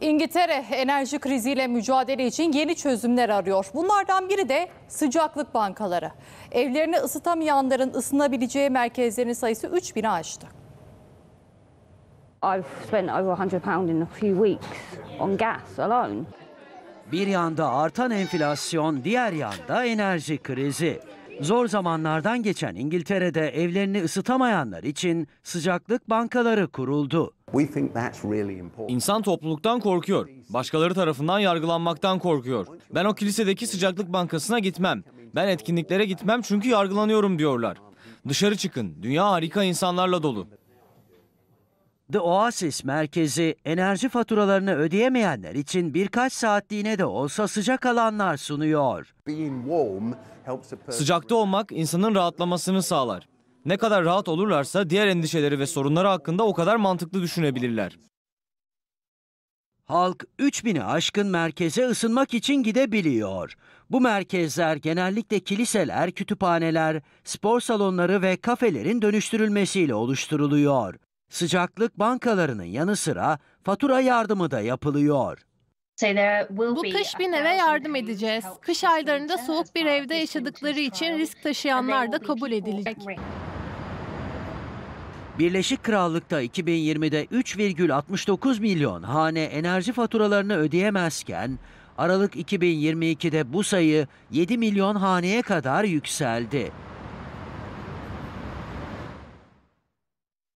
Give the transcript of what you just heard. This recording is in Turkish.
İngiltere enerji kriziyle mücadele için yeni çözümler arıyor. Bunlardan biri de sıcaklık bankaları. Evlerini ısıtamayanların ısınabileceği merkezlerin sayısı 3000'e aştı. I've spent over 100 pound in a few weeks on gas alone. Bir yanda artan enflasyon, diğer yanda enerji krizi. Zor zamanlardan geçen İngiltere'de evlerini ısıtamayanlar için sıcaklık bankaları kuruldu. İnsan topluluktan korkuyor. Başkaları tarafından yargılanmaktan korkuyor. Ben o kilisedeki sıcaklık bankasına gitmem. Ben etkinliklere gitmem çünkü yargılanıyorum diyorlar. Dışarı çıkın. Dünya harika insanlarla dolu. The Oasis merkezi enerji faturalarını ödeyemeyenler için birkaç saatliğine de olsa sıcak alanlar sunuyor. Sıcakta olmak insanın rahatlamasını sağlar. Ne kadar rahat olurlarsa diğer endişeleri ve sorunları hakkında o kadar mantıklı düşünebilirler. Halk 3000'i aşkın merkeze ısınmak için gidebiliyor. Bu merkezler genellikle kiliseler, kütüphaneler, spor salonları ve kafelerin dönüştürülmesiyle oluşturuluyor. Sıcaklık bankalarının yanı sıra fatura yardımı da yapılıyor. Bu kış bir eve yardım edeceğiz. Kış aylarında soğuk bir evde yaşadıkları için risk taşıyanlar da kabul edilecek. Birleşik Krallık'ta 2020'de 3,69 milyon hane enerji faturalarını ödeyemezken Aralık 2022'de bu sayı 7 milyon haneye kadar yükseldi.